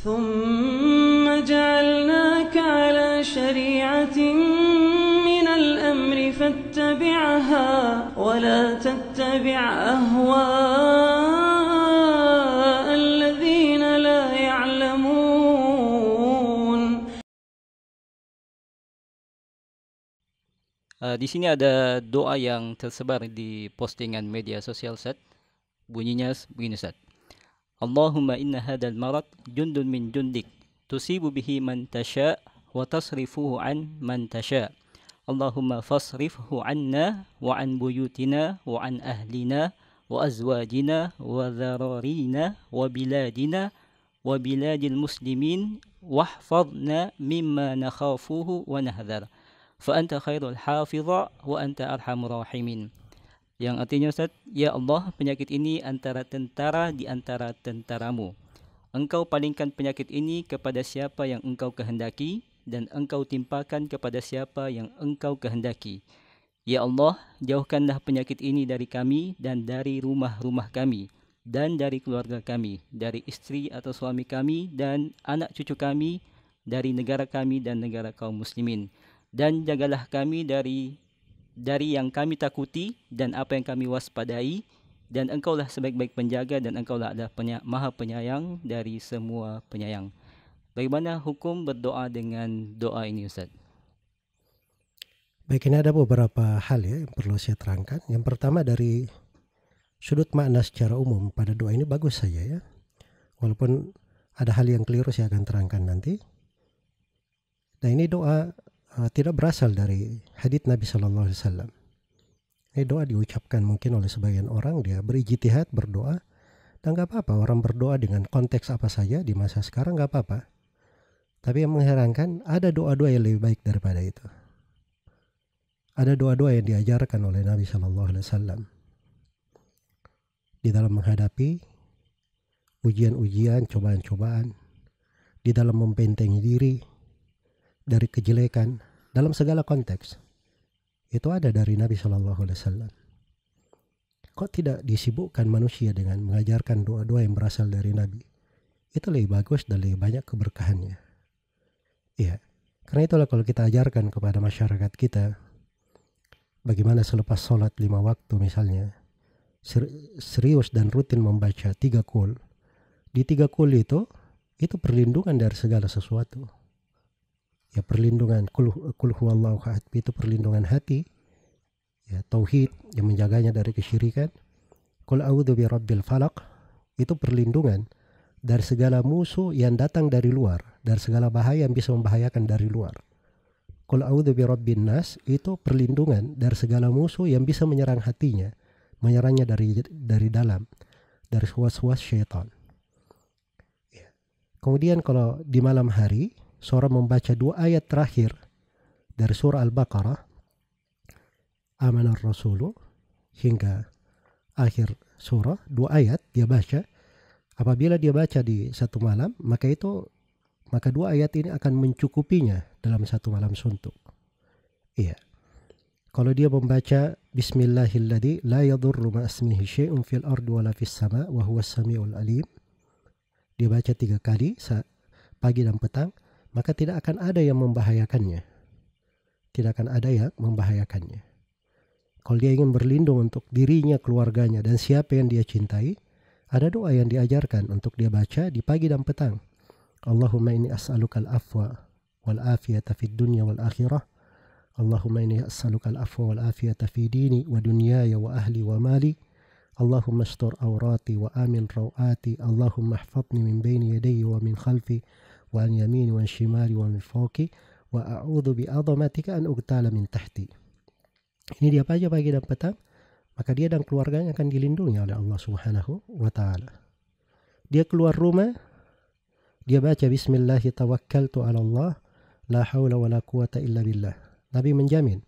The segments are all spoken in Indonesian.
ثم جعلناك على شريعة من الأمر فاتبعها ولا تتبع أهواء الذين لا يعلمون Di sini ada doa yang tersebar di postingan media sosial set. Bunyinya begini set. اللهم إن هذا المرض جند من جندك تصيب به من تشاء وتصرفه عن من تشاء اللهم فاصرفه عنا وعن بيوتنا وعن أهلنا وأزواجنا وذرارينا وبلادنا وبلاد المسلمين واحفظنا مما نخافه ونهذر فأنت خير الحافظ وأنت أرحم الراحمين Yang artinya Ustaz, Ya Allah, penyakit ini antara tentara di antara tentaramu. Engkau palingkan penyakit ini kepada siapa yang engkau kehendaki dan engkau timpakan kepada siapa yang engkau kehendaki. Ya Allah, jauhkanlah penyakit ini dari kami dan dari rumah-rumah kami dan dari keluarga kami, dari istri atau suami kami dan anak cucu kami, dari negara kami dan negara kaum muslimin. Dan jagalah kami dari dari yang kami takuti dan apa yang kami waspadai dan engkaulah sebaik-baik penjaga dan engkaulah adalah penya maha penyayang dari semua penyayang. Bagaimana hukum berdoa dengan doa ini Ustaz? Baik ini ada beberapa hal ya yang perlu saya terangkan. Yang pertama dari sudut makna secara umum pada doa ini bagus saja ya. Walaupun ada hal yang keliru saya akan terangkan nanti. Nah ini doa Eh, tidak berasal dari hadits Nabi Shallallahu Alaihi Wasallam. Ini doa diucapkan mungkin oleh sebagian orang dia berijtihad berdoa dan nggak apa-apa orang berdoa dengan konteks apa saja di masa sekarang nggak apa-apa. Tapi yang mengherankan ada doa-doa yang lebih baik daripada itu. Ada doa-doa yang diajarkan oleh Nabi Shallallahu Alaihi Wasallam di dalam menghadapi ujian-ujian, cobaan-cobaan, di dalam membentengi diri dari kejelekan, dalam segala konteks itu ada dari Nabi Shallallahu Alaihi Wasallam. Kok tidak disibukkan manusia dengan mengajarkan doa-doa yang berasal dari Nabi? Itu lebih bagus dan lebih banyak keberkahannya. Iya, karena itulah kalau kita ajarkan kepada masyarakat kita, bagaimana selepas sholat lima waktu misalnya, serius dan rutin membaca tiga kul. Di tiga kul itu, itu perlindungan dari segala sesuatu ya perlindungan kulhuallahu kul itu perlindungan hati ya tauhid yang menjaganya dari kesyirikan kul a'udzu bi rabbil falaq itu perlindungan dari segala musuh yang datang dari luar dari segala bahaya yang bisa membahayakan dari luar kul a'udzu bi rabbin nas itu perlindungan dari segala musuh yang bisa menyerang hatinya menyerangnya dari dari dalam dari was-was syaitan. Ya. Kemudian kalau di malam hari seorang membaca dua ayat terakhir dari surah Al-Baqarah, Amanar Rasulu, hingga akhir surah, dua ayat dia baca. Apabila dia baca di satu malam, maka itu maka dua ayat ini akan mencukupinya dalam satu malam suntuk. Iya. Kalau dia membaca Bismillahilladzi la yadurru Dia baca tiga kali pagi dan petang maka tidak akan ada yang membahayakannya. Tidak akan ada yang membahayakannya. Kalau dia ingin berlindung untuk dirinya, keluarganya, dan siapa yang dia cintai, ada doa yang diajarkan untuk dia baca di pagi dan petang. Allahumma ini as'alukal afwa wal afiyata fid dunya wal akhirah. Allahumma ini as'alukal afwa wal afiyata fi dini wa dunyaya wa ahli wa mali. Allahumma astur awrati wa amin rawati. Allahumma ahfadni min baini yadayya wa min khalfi. وعن yamin وعن شمالي ومن فوقي wa a'udzu bi azmatika an ugtala min tahti. Ini dia apa aja pagi dan petang, maka dia dan keluarganya akan dilindungi oleh Allah Subhanahu wa taala. Dia keluar rumah, dia baca bismillah tawakkaltu 'ala Allah, la haula la quwata illa billah. Nabi menjamin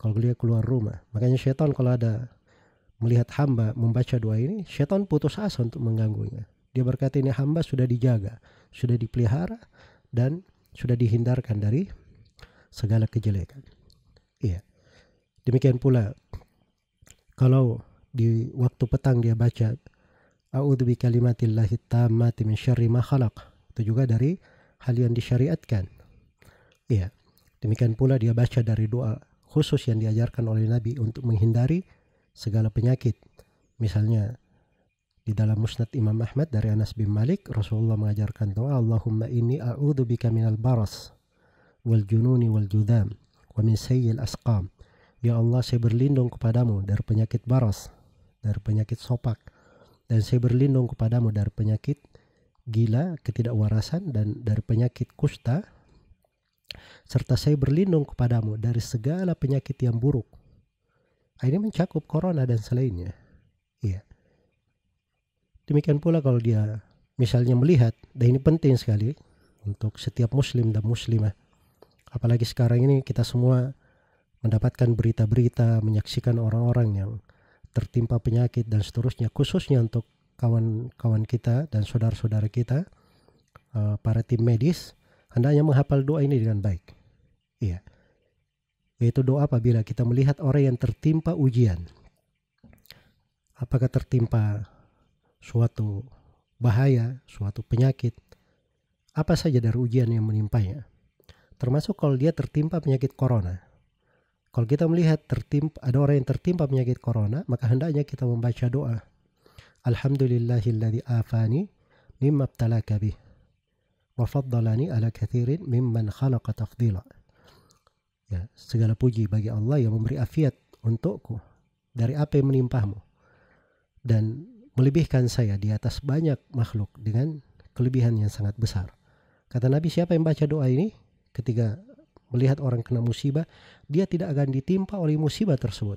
kalau dia keluar rumah. Makanya setan kalau ada melihat hamba membaca doa ini, setan putus asa untuk mengganggunya. Dia berkata ini hamba sudah dijaga, sudah dipelihara dan sudah dihindarkan dari segala kejelekan. Iya. Demikian pula kalau di waktu petang dia baca A'udzu bi kalimatillahi tammati min syarri ma khalaq. Itu juga dari hal yang disyariatkan. Iya. Demikian pula dia baca dari doa khusus yang diajarkan oleh Nabi untuk menghindari segala penyakit. Misalnya di dalam Musnad Imam Ahmad dari Anas bin Malik, Rasulullah mengajarkan doa, Allahumma inni a'udhu bika minal baras, wal jununi wal judam, wa min sayyil asqam. Ya Allah, saya berlindung kepadamu dari penyakit baras, dari penyakit sopak, dan saya berlindung kepadamu dari penyakit gila, ketidakwarasan, dan dari penyakit kusta, serta saya berlindung kepadamu dari segala penyakit yang buruk. Ini mencakup corona dan selainnya Demikian pula kalau dia misalnya melihat, dan ini penting sekali untuk setiap muslim dan muslimah. Apalagi sekarang ini kita semua mendapatkan berita-berita, menyaksikan orang-orang yang tertimpa penyakit dan seterusnya, khususnya untuk kawan-kawan kita dan saudara-saudara kita, eh, para tim medis, hendaknya menghafal doa ini dengan baik. Iya. Yaitu doa apabila kita melihat orang yang tertimpa ujian. Apakah tertimpa suatu bahaya, suatu penyakit, apa saja dari ujian yang menimpanya. Termasuk kalau dia tertimpa penyakit corona. Kalau kita melihat tertimpa, ada orang yang tertimpa penyakit corona, maka hendaknya kita membaca doa. Alhamdulillahilladzi afani mimma btalaka bih. Wafaddalani ala kathirin mimman khalaqa tafdila. Ya, segala puji bagi Allah yang memberi afiat untukku dari apa yang menimpamu. Dan melebihkan saya di atas banyak makhluk dengan kelebihan yang sangat besar. Kata Nabi, siapa yang baca doa ini ketika melihat orang kena musibah, dia tidak akan ditimpa oleh musibah tersebut.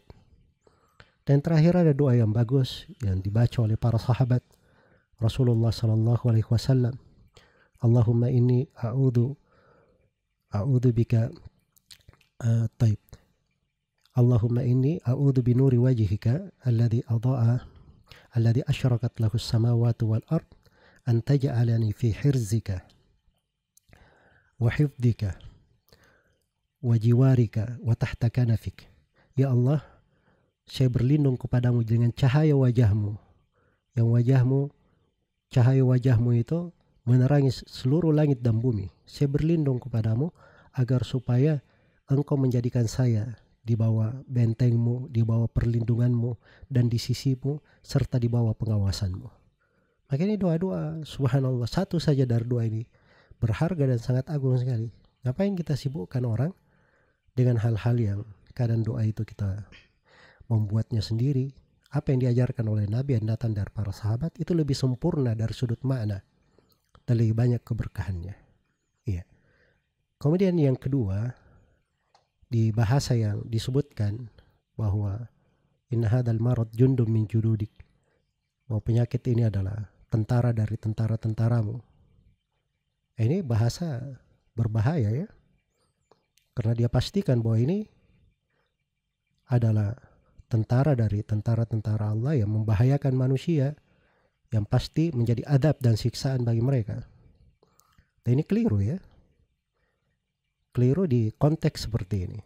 Dan terakhir ada doa yang bagus yang dibaca oleh para sahabat Rasulullah Sallallahu Alaihi Wasallam. Allahumma inni a'udhu a'udhu bika uh, taib. Allahumma inni a'udhu binuri wajihika alladhi adha'a alladhi asyarakat lahus samawati wal ard an taj'alani fi hirzika wa hifdika wa jiwarika wa tahta kanafik ya Allah saya berlindung kepadamu dengan cahaya wajahmu yang wajahmu cahaya wajahmu itu menerangi seluruh langit dan bumi saya berlindung kepadamu agar supaya engkau menjadikan saya di bawah bentengmu, di bawah perlindunganmu, dan di sisimu, serta di bawah pengawasanmu. makanya ini doa-doa, subhanallah, satu saja dari doa ini berharga dan sangat agung sekali. Ngapain kita sibukkan orang dengan hal-hal yang kadang doa itu kita membuatnya sendiri. Apa yang diajarkan oleh Nabi dan datang dari para sahabat itu lebih sempurna dari sudut makna. Dan lebih banyak keberkahannya. Iya. Kemudian yang kedua, di bahasa yang disebutkan bahwa inna hadal marad jundum min jududik bahwa penyakit ini adalah tentara dari tentara-tentaramu eh, ini bahasa berbahaya ya karena dia pastikan bahwa ini adalah tentara dari tentara-tentara Allah yang membahayakan manusia yang pasti menjadi adab dan siksaan bagi mereka. Dan ini keliru ya keliru di konteks seperti ini.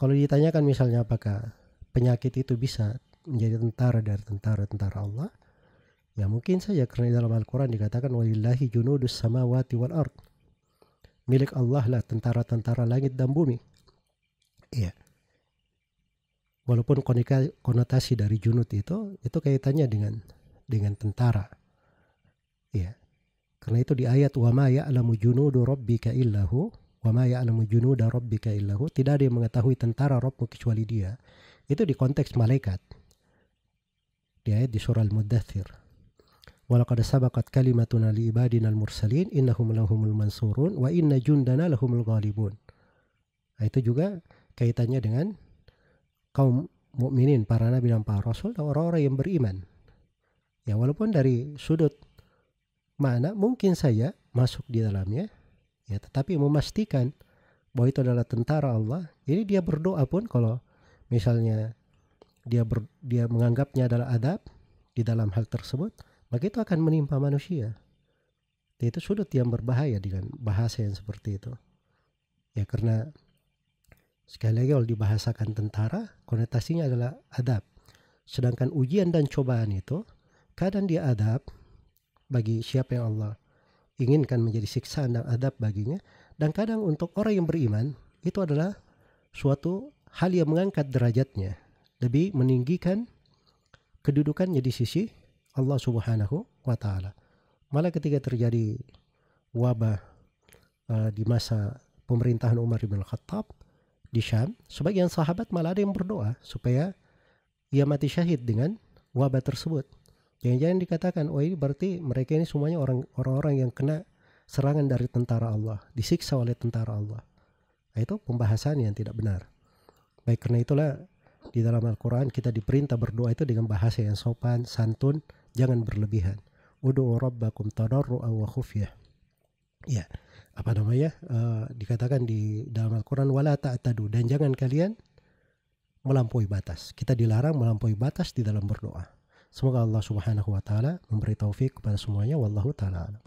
Kalau ditanyakan misalnya apakah penyakit itu bisa menjadi tentara dari tentara-tentara Allah, ya mungkin saja karena dalam Al-Quran dikatakan walillahi junudus samawati wal ard. Milik Allah lah tentara-tentara langit dan bumi. Iya. Walaupun konotasi dari junud itu, itu kaitannya dengan dengan tentara. Iya. Karena itu di ayat wa ma ya'lamu junudu rabbika illahu wa ma ya'lamu junuda rabbika illahu tidak ada yang mengetahui tentara Rabbmu kecuali dia itu di konteks malaikat di ayat di surah Al-Muddathir walaqad sabaqat kalimatuna li ibadina al-mursalin innahum lahumul mansurun wa inna jundana lahumul ghalibun nah, itu juga kaitannya dengan kaum mukminin para nabi dan para rasul orang-orang yang beriman ya walaupun dari sudut mana mungkin saya masuk di dalamnya ya tetapi memastikan bahwa itu adalah tentara Allah jadi dia berdoa pun kalau misalnya dia ber, dia menganggapnya adalah adab di dalam hal tersebut maka itu akan menimpa manusia itu sudut yang berbahaya dengan bahasa yang seperti itu ya karena sekali lagi kalau dibahasakan tentara konotasinya adalah adab sedangkan ujian dan cobaan itu kadang dia adab bagi siapa yang Allah inginkan menjadi siksaan dan adab baginya. Dan kadang untuk orang yang beriman itu adalah suatu hal yang mengangkat derajatnya, lebih meninggikan kedudukannya di sisi Allah Subhanahu wa taala. Malah ketika terjadi wabah uh, di masa pemerintahan Umar bin Khattab di Syam, sebagian sahabat malah ada yang berdoa supaya ia mati syahid dengan wabah tersebut. Jangan-jangan dikatakan, wah oh, ini berarti mereka ini semuanya orang orang yang kena serangan dari tentara Allah, disiksa oleh tentara Allah. Nah, itu pembahasan yang tidak benar. Baik karena itulah di dalam Al-Quran kita diperintah berdoa itu dengan bahasa yang sopan, santun, jangan berlebihan. Udu'u rabbakum tadarru'a wa khufyah. Ya, apa namanya? Uh, dikatakan di dalam Al-Quran, wala ta'tadu. Dan jangan kalian melampaui batas. Kita dilarang melampaui batas di dalam berdoa. Semoga Allah Subhanahu wa taala memberi taufik kepada semuanya wallahu taala.